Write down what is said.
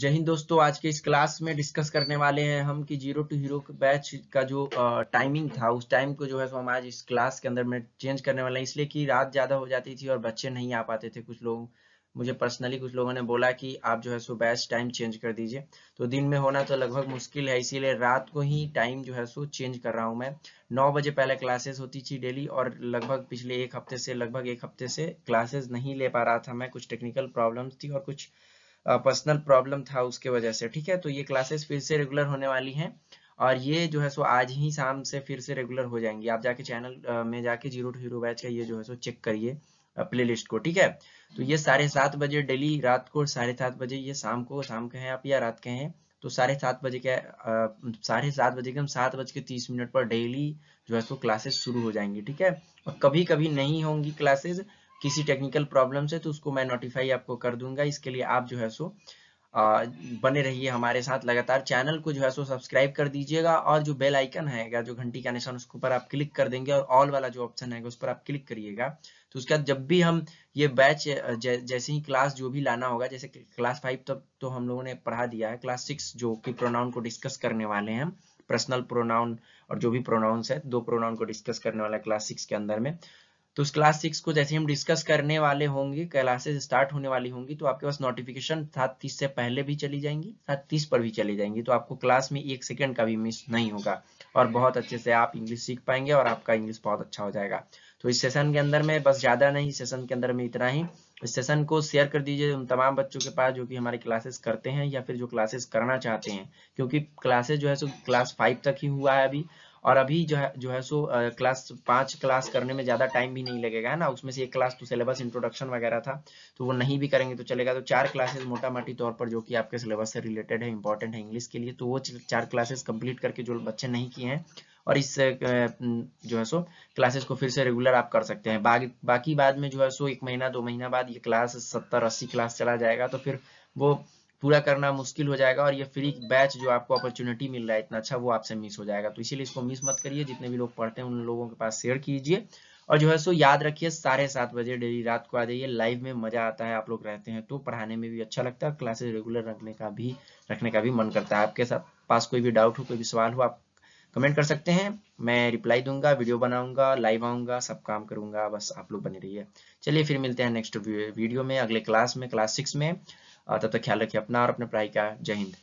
जय हिंद दोस्तों आज के इस क्लास में डिस्कस करने वाले हैं हम कि जीरो टू हीरो बैच का जो टाइमिंग था उस टाइम को जो है सो हम आज इस क्लास के अंदर में चेंज करने वाले हैं इसलिए कि रात ज़्यादा हो जाती थी और बच्चे नहीं आ पाते थे कुछ लोग मुझे पर्सनली कुछ लोगों ने बोला कि आप जो है सो बैच टाइम चेंज कर दीजिए तो दिन में होना तो लगभग मुश्किल है इसीलिए रात को ही टाइम जो है सो चेंज कर रहा हूँ मैं नौ बजे पहले क्लासेस होती थी डेली और लगभग पिछले एक हफ्ते से लगभग एक हफ्ते से क्लासेस नहीं ले पा रहा था मैं कुछ टेक्निकल प्रॉब्लम थी और कुछ पर्सनल प्रॉब्लम था उसके वजह से ठीक है तो ये क्लासेस फिर से रेगुलर होने वाली हैं और ये जो है सो आज ही शाम से फिर से रेगुलर हो जाएंगी आप जाके चैनल में जाके जीरो टू हीरो बैच का ये जो है सो चेक करिए प्लेलिस्ट को ठीक है तो ये साढ़े सात बजे डेली रात को साढ़े सात बजे ये शाम को शाम के हैं आप या रात के हैं तो साढ़े सात बजे के साढ़े सात बजे के हम सात बज के तीस मिनट पर डेली जो है सो क्लासेस शुरू हो जाएंगी ठीक है और कभी कभी नहीं होंगी क्लासेस किसी टेक्निकल प्रॉब्लम से तो उसको मैं नोटिफाई आपको कर दूंगा इसके लिए आप जो है सो आ, बने रहिए हमारे साथ लगातार चैनल को जो है सो सब्सक्राइब कर दीजिएगा और जो बेल आइकन है जो घंटी का निशान उसके ऊपर आप क्लिक कर देंगे और ऑल वाला जो ऑप्शन है उस पर आप क्लिक करिएगा तो उसके बाद जब भी हम ये बैच जै, जैसे ही क्लास जो भी लाना होगा जैसे क्लास फाइव तक तो, तो हम लोगों ने पढ़ा दिया है क्लास सिक्स जो कि प्रोनाउन को डिस्कस करने वाले हैं पर्सनल प्रोनाउन और जो भी प्रोनाउंस है दो प्रोनाउन को डिस्कस करने वाला क्लास सिक्स के अंदर में तो उस क्लास सिक्स को जैसे हम डिस्कस करने वाले होंगे क्लासेस स्टार्ट होने वाली होंगी तो आपके पास नोटिफिकेशन सात तीस से पहले भी चली जाएंगी सात तीस पर भी चली जाएंगी तो आपको क्लास में एक सेकेंड का भी मिस नहीं होगा और बहुत अच्छे से आप इंग्लिश सीख पाएंगे और आपका इंग्लिश बहुत अच्छा हो जाएगा तो इस सेशन के अंदर में बस ज़्यादा नहीं सेशन के अंदर में इतना ही इस सेशन को शेयर कर दीजिए उन तमाम बच्चों के पास जो कि हमारे क्लासेस करते हैं या फिर जो क्लासेस करना चाहते हैं क्योंकि क्लासेस जो है सो क्लास फाइव तक ही हुआ है अभी और अभी जो है जो है सो क्लास पांच क्लास करने में ज्यादा टाइम भी नहीं लगेगा है ना उसमें से एक क्लास तो सिलेबस इंट्रोडक्शन वगैरह था तो वो नहीं भी करेंगे तो चलेगा तो चार क्लासेस मोटा मोटी तौर पर जो कि आपके सिलेबस से रिलेटेड है इंपॉर्टेंट है इंग्लिश के लिए तो वो चार क्लासेस कंप्लीट करके जो बच्चे नहीं किए हैं और इस जो है सो क्लासेस को फिर से रेगुलर आप कर सकते हैं बा, बाकी बाद में जो है सो एक महीना दो महीना बाद ये क्लास सत्तर अस्सी क्लास चला जाएगा तो फिर वो पूरा करना मुश्किल हो जाएगा और ये फ्री बैच जो आपको अपॉर्चुनिटी मिल रहा है इतना अच्छा वो आपसे मिस हो जाएगा तो इसीलिए इसको मिस मत करिए जितने भी लोग पढ़ते हैं उन लोगों के पास शेयर कीजिए और जो है सो याद रखिए साढ़े सात बजे डेली रात को आ जाइए लाइव में मजा आता है आप लोग रहते हैं तो पढ़ाने में भी अच्छा लगता है क्लासेस रेगुलर रखने का भी रखने का भी मन करता है आपके साथ पास कोई भी डाउट हो कोई भी सवाल हो आप कमेंट कर सकते हैं मैं रिप्लाई दूंगा वीडियो बनाऊंगा लाइव आऊंगा सब काम करूंगा बस आप लोग बने रहिए चलिए फिर मिलते हैं नेक्स्ट वीडियो में अगले क्लास में क्लास सिक्स में तब तक ख्याल रखिए अपना और अपने पढ़ाई का जय हिंद